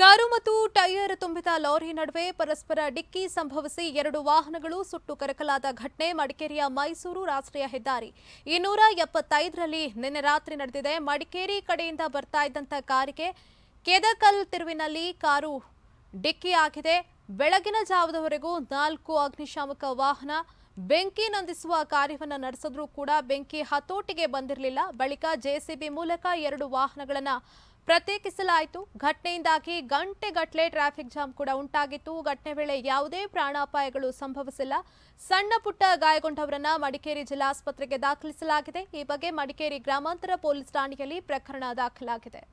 car ಮತ್ತು tyre ತುಂಬಿದ lorry ನಡುವೆ ಪರಸ್ಪರ ಡಿಕ್ಕಿ ಸಂಭವಿಸಿ ಎರಡು ವಾಹನಗಳು ಸುಟ್ಟು ಕರಕಲಾದ ಘಟನೆ ಮಡಿಕೇರಿಯ ಮೈಸೂರು ರಾಷ್ಟ್ರೀಯ ಹೆದ್ದಾರಿ ಇನ್ನೂರ ಎಪ್ಪತ್ತೈದರಲ್ಲಿ ನಿನ್ನೆ ರಾತ್ರಿ ನಡೆದಿದೆ ಮಡಿಕೇರಿ ಕಡೆಯಿಂದ ಬರ್ತಾ ಇದ್ದಂಥ ಕಾರಿಗೆ ಕೆದಕಲ್ ತಿರುವಿನಲ್ಲಿ ಕಾರು ಡಿಕ್ಕಿ ಆಗಿದೆ ಬೆಳಗಿನ ಜಾವದವರೆಗೂ ನಾಲ್ಕು ಅಗ್ನಿಶಾಮಕ ವಾಹನ ಬೆಂಕಿ ನಂದಿಸುವ ಕಾರ್ಯವನ್ನು ನಡೆಸಿದ್ರೂ ಕೂಡ ಬೆಂಕಿ ಹತೋಟಿಗೆ ಬಂದಿರಲಿಲ್ಲ ಬಳಿಕ ಜೆಸಿಬಿ ಮೂಲಕ ಎರಡು ವಾಹನಗಳನ್ನು ಪ್ರತ್ಯೇಕಿಸಲಾಯಿತು ಘಟನೆಯಿಂದಾಗಿ ಗಂಟೆಗಟ್ಟಲೆ ಟ್ರಾಫಿಕ್ ಜಾಮ್ ಕೂಡ ಉಂಟಾಗಿತ್ತು ಘಟನೆ ವೇಳೆ ಯಾವುದೇ ಪ್ರಾಣಾಪಾಯಗಳು ಸಂಭವಿಸಿಲ್ಲ ಸಣ್ಣ ಪುಟ್ಟ ಗಾಯಗೊಂಡವರನ್ನ ಮಡಿಕೇರಿ ಜಿಲ್ಲಾಸ್ಪತ್ರೆಗೆ ದಾಖಲಿಸಲಾಗಿದೆ ಈ ಬಗ್ಗೆ ಮಡಿಕೇರಿ ಗ್ರಾಮಾಂತರ ಪೊಲೀಸ್ ಠಾಣೆಯಲ್ಲಿ ಪ್ರಕರಣ ದಾಖಲಾಗಿದೆ